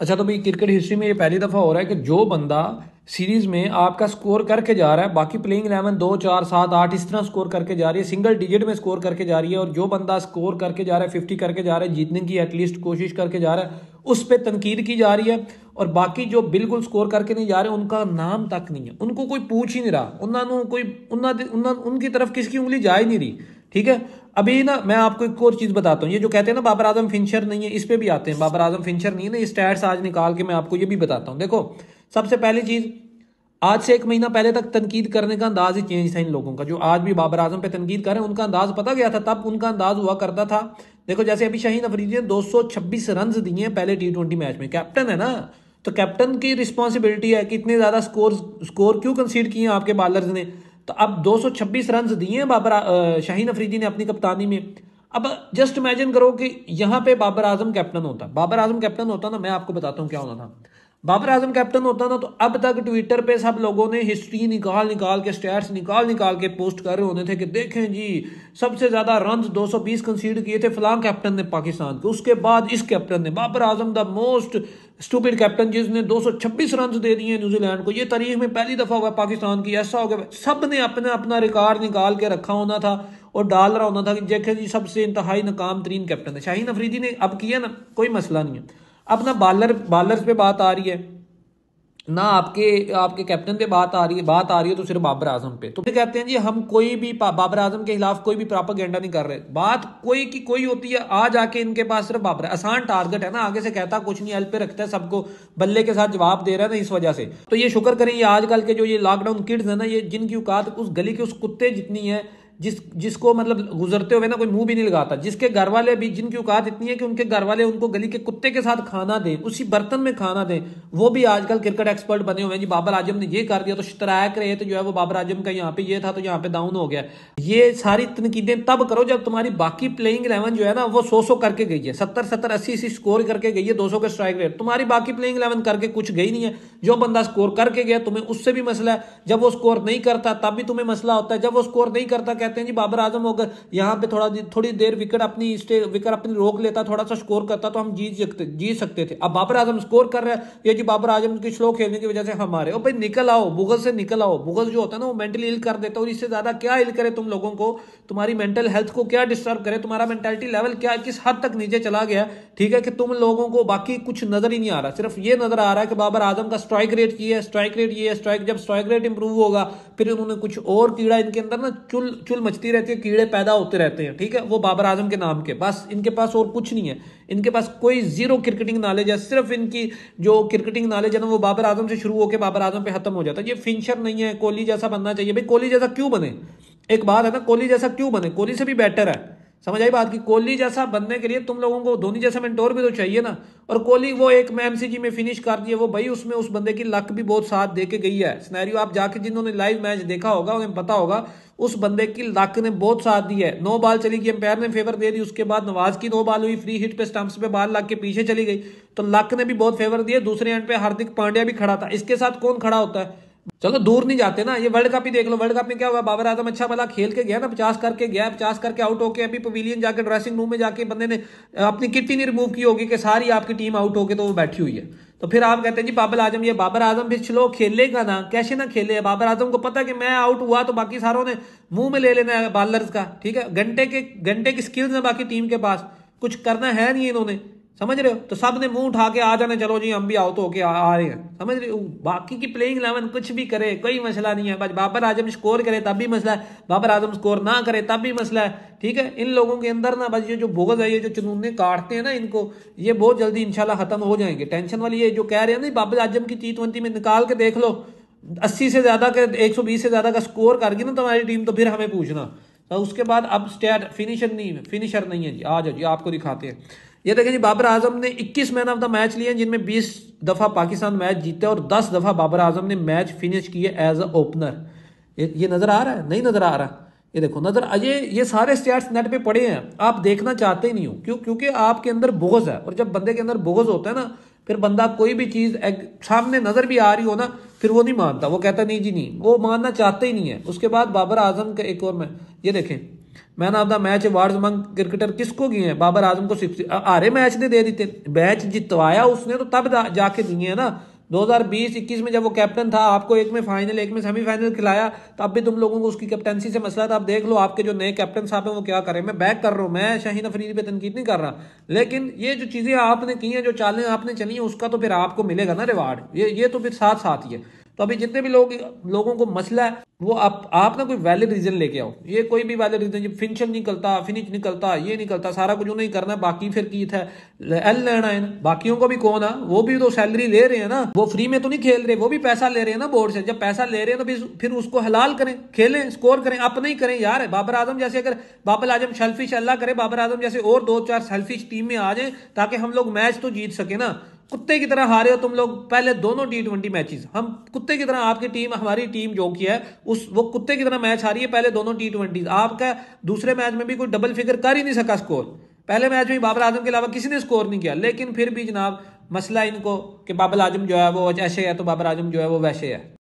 अच्छा तो भाई क्रिकेट हिस्ट्री में ये पहली दफ़ा हो रहा है कि जो बंदा सीरीज़ में आपका स्कोर करके जा रहा है बाकी प्लेइंग इलेवन दो चार सात आठ इस तरह स्कोर करके जा रही है सिंगल डिजिट में स्कोर करके जा रही है और जो बंदा स्कोर करके जा रहा है फिफ्टी करके जा रहा है जीतने की एटलीस्ट कोशिश करके जा रहा है उस पर तनकीद की जा रही है और बाकी जो बिल्कुल स्कोर करके नहीं जा रहे उनका नाम तक नहीं है उनको कोई पूछ ही नहीं रहा उन्होंने कोई उन्होंने उनकी तरफ किसकी उंगली जा ही नहीं रही ठीक है अभी ना मैं आपको एक और चीज़ बताता हूँ ये जो कहते हैं ना बाबर आजम फिंचर नहीं है इस पर भी आते हैं बाबर आजम फिंचर नहीं है ना स्टैट्स आज निकाल के मैं आपको ये भी बताता हूँ देखो सबसे पहली चीज़ आज से एक महीना पहले तक तनकीद करने का अंदाज ही चेंज था इन लोगों का जो आज भी बाबर आजम पे तनकीद करें उनका अंदाज पता गया था तब उनका अंदाज हुआ करता था देखो जैसे अभी शाहीन अफरीदी ने 226 रन दिए हैं पहले टी ट्वेंटी मैच में कैप्टन है ना तो कैप्टन की रिस्पॉन्सिबिलिटी है कि इतने ज़्यादा स्कोर स्कोर क्यों कंसीड किए आपके बॉलर ने तो अब 226 रन दिए हैं बाबर शाहीन अफरीदी ने अपनी कप्तानी में अब जस्ट इमेजिन करो कि यहां पे बाबर आजम कैप्टन होता बाबर आजम कैप्टन होता ना मैं आपको बताता हूं क्या होना था बाबर आजम कैप्टन होता ना तो अब तक ट्विटर पे सब लोगों ने हिस्ट्री निकाल निकाल के स्टैट्स निकाल निकाल के पोस्ट कर रहे होने थे कि देखें जी सबसे ज़्यादा रन 220 कंसीड किए थे फलां कैप्टन ने पाकिस्तान के उसके बाद इस कैप्टन ने Babar Azam the most stupid captain जिसने 226 रन दे दिए न्यूजीलैंड को ये तारीख में पहली दफ़ा हुआ पाकिस्तान की ऐसा हो गया सब ने अपना अपना रिकॉर्ड निकाल के रखा होना था और डाल रहा होना था कि देखें जी सबसे इंतहाई नाकाम तरीन कैप्टन है शाहीन अफरीदी ने अब किया ना कोई मसला नहीं है अब ना बॉलर बॉलर्स पे बात आ रही है ना आपके आपके कैप्टन पे बात आ रही है बात आ रही है तो सिर्फ बाबर आजम पे तो फिर कहते हैं जी हम कोई भी बाबर आजम के खिलाफ कोई भी प्रॉपर गेंडा नहीं कर रहे बात कोई की कोई होती है आज आके इनके पास सिर्फ बाबर आसान टारगेट है ना आगे से कहता कुछ नहीं एल पे रखता है सबको बल्ले के साथ जवाब दे रहा है ना इस वजह से तो ये शुक्र करें ये आजकल के जो ये लॉकडाउन किड्स है ना ये जिनकी औकात उस गली के उस कुत्ते जितनी है जिस जिसको मतलब गुजरते हुए ना कोई मुंह भी नहीं लगाता जिसके घर वाले भी जिनकी औकात इतनी है कि उनके घर वाले उनको गली के कुत्ते के साथ खाना दें उसी बर्तन में खाना दें वो भी आजकल क्रिकेट एक्सपर्ट बने हुए हैं जी बाबर आजम ने ये कर दिया तो शतरायक रहे तो जो है वो बाबर आजम का यहाँ पे ये था तो यहाँ पे डाउन हो गया ये सारी तनकीदें तब करो जब तुम्हारी बाकी प्लेइंग इलेवन जो है ना वो सौ सौ करके गई है सत्तर सत्तर अस्सी अस्सी स्कोर करके गई है दो सौ का स्ट्राइक रेट तुम्हारी बाकी प्लेइंग इलेवन करके कुछ गई नहीं है जो बंदा स्कोर करके गया तुम्हें उससे भी मसला है जब वो स्कोर नहीं करता तब भी तुम्हें मसला होता है जब वो स्कोर नहीं करता कहते हैं जी बाबर आजम अगर यहाँ पे थोड़ा थोड़ी देर विकेट अपनी स्टे विकेट अपनी रोक लेता थोड़ा सा स्कोर करता तो हम जीत सकते जीत सकते थे अब बाबर आजम स्कोर कर रहे हैं ये जी बाबर आजम की स्लो खेलने की वजह से हमारे ओ भाई निकल आओ भुगत से निकल आओ भुगत जो होता है ना वो मेंटली हिल कर देता है और इससे ज्यादा क्या हिल करे तुम लोगों को तुम्हारी मेंटल हेल्थ को क्या डिस्टर्ब करे तुम्हारा मेंटेलिटी लेवल क्या किस हद तक नीचे चला गया ठीक है कि तुम लोगों को बाकी कुछ नजर ही नहीं आ रहा सिर्फ ये नजर आ रहा है कि बाबर आजम का स्ट्राइक रेट ये है स्ट्राइक रेट ये है स्ट्राइक जब स्ट्राइक रेट इंप्रूव होगा फिर उन्होंने कुछ और कीड़ा इनके अंदर ना चुल चुल मुश्किल मचती रहती है कीड़े पैदा होते रहते हैं ठीक है वो बाबर आजम के नाम के बस इनके पास और कुछ नहीं है इनके पास कोई जीरो क्रिकेटिंग नॉलेज है सिर्फ इनकी जो क्रिकेटिंग नॉलेज है ना वो बाबर आजम से शुरू होकर बाबर आजम पे खत्म हो जाता है ये फिंशर नहीं है कोहली जैसा बनना चाहिए भाई कोहली जैसा क्यों बने एक बात है ना कोहली जैसा क्यों बने कोहली से भी बेटर है समझ आई बात की कोहली जैसा बनने के लिए तुम लोगों को धोनी जैसा मेंटोर भी तो चाहिए ना और कोहली वो एक मैं एमसीजी में फिनिश कर दिए वो भाई उसमें उस बंदे की लक भी बहुत साथ दे के गई है स्नैरियो आप जाके जिन्होंने लाइव मैच देखा होगा उन्हें पता होगा उस बंदे की लक ने बहुत साथ दी है नौ बॉल चली गई एम्पायर ने फेवर दे दी उसके बाद नवाज की नौ बॉल हुई फ्री हिट पे स्टंप्स पे बॉल लग के पीछे चली गई तो लक ने भी बहुत फेवर दिया दूसरे एंड पे हार्दिक पांड्या भी खड़ा था इसके साथ कौन खड़ा होता है चलो दूर नहीं जाते ना ये वर्ल्ड कप ही देख लो वर्ल्ड कप में क्या हुआ बाबर आजम अच्छा भला खेल के गया ना पचास करके गया पचास करके आउट होके अभी पवेलियन जाके ड्रेसिंग रूम में जाके बंदे ने अपनी कितनी नहीं रिमूव की होगी कि सारी आपकी टीम आउट होके तो वो बैठी हुई है तो फिर आप कहते हैं जी बाबर आजम ये बाबर आजम फिर स्लो खेलेगा ना कैसे ना खेले बाबर आजम को पता कि मैं आउट हुआ तो बाकी सारों ने मुंह में ले लेना है बॉलर का ठीक है घंटे के घंटे की स्किल्स है बाकी टीम के पास कुछ करना है नहीं इन्होंने समझ रहे हो तो सब ने मुंह उठा के आ जाने चलो जी हम भी आओ तो होके आ, आ रहे हैं समझ रहे हो बाकी की प्लेइंग इलेवन कुछ भी करे कोई मसला नहीं है बस बाबर आजम स्कोर करे तब भी मसला है बाबर आजम स्कोर ना करे तब भी मसला है ठीक है इन लोगों के अंदर ना बस ये जो भोगस है ये जो चुनूने काटते हैं ना इनको ये बहुत जल्दी इनशाला खत्म हो जाएंगे टेंशन वाली ये जो कह रहे हैं ना बाबर आजम की टी ट्वेंटी में निकाल के देख लो अस्सी से ज़्यादा का एक सौ बीस से ज़्यादा का स्कोर करगी ना तुम्हारी टीम तो फिर हमें पूछना तो उसके बाद अब स्टैट फिनिशर नहीं फिनिशर नहीं है जी आ जाओ जी आपको दिखाते हैं ये देखें जी बाबर आजम ने 21 मैन ऑफ द मैच लिए जिनमें 20 दफ़ा पाकिस्तान मैच जीते और 10 दफ़ा बाबर आजम ने मैच फिनिश किए एज अ ओपनर ये नज़र आ रहा है नहीं नज़र आ रहा ये देखो नज़र ये ये सारे स्टैट्स नेट पे पड़े हैं आप देखना चाहते ही नहीं हो क्यों क्योंकि आपके अंदर बोगज है और जब बंदे के अंदर बोगज होता है ना फिर बंदा कोई भी चीज़ सामने नज़र भी आ रही हो ना फिर वो नहीं मानता वो कहता नहीं जी नहीं वो मानना चाहते ही नहीं है उसके बाद बाबर आजम का एक और मैं ये देखें man of the match award मंग क्रिकेटर किसको किए हैं बाबर आजम को हारे मैच ने दे देते मैच जितवाया उसने तो तब जाके दिए हैं ना 2020-21 में जब वो कैप्टन था आपको एक में फाइनल एक में सेमीफाइनल खिलाया तो अब भी तुम लोगों को उसकी कैप्टनसी से मसला था आप देख लो आपके जो नए कैप्टन साहब हैं वो क्या करें मैं बैक कर रहा हूँ मैं शाहीन अफरीदी पे तनकीद नहीं कर रहा लेकिन ये जो चीज़ें आपने की हैं जो चालें आपने चली हैं उसका तो फिर आपको मिलेगा ना रिवार्ड ये ये तो फिर साथ साथ ही है तो अभी जितने भी लोग लोगों को मसला है वो आप आप ना कोई वैलिड रीजन लेके आओ ये कोई भी वैलिड रीजन जब फिनिशर निकलता फिनिश निकलता ये निकलता करता सारा कुछ उन्हें करना है बाकी फिर की था एल लेना है बाकियों को भी कौन है वो भी तो सैलरी ले रहे हैं ना वो फ्री में तो नहीं खेल रहे वो भी पैसा ले रहे हैं ना बोर्ड से जब पैसा ले रहे हैं तो फिर फिर उसको हलाल करें खेलें स्कोर करें आप नहीं करें यार बाबर आजम जैसे अगर बाबर आजम सेल्फिश अल्लाह करे बाबर आजम जैसे और दो चार सेल्फिश टीम में आ जाए ताकि हम लोग मैच तो जीत सके ना कुत्ते की तरह हारे हो तुम लोग पहले दोनों टी ट्वेंटी मैचेस हम कुत्ते की तरह आपकी टीम हमारी टीम जो की है उस वो कुत्ते की तरह मैच हारी है पहले दोनों टी ट्वेंटी आपका दूसरे मैच में भी कोई डबल फिगर कर ही नहीं सका स्कोर पहले मैच में बाबर आजम के अलावा किसी ने स्कोर नहीं किया लेकिन फिर भी जनाब मसला इनको कि बाबर आजम जो है वो ऐसे है तो बाबर आजम जो है वो वैसे है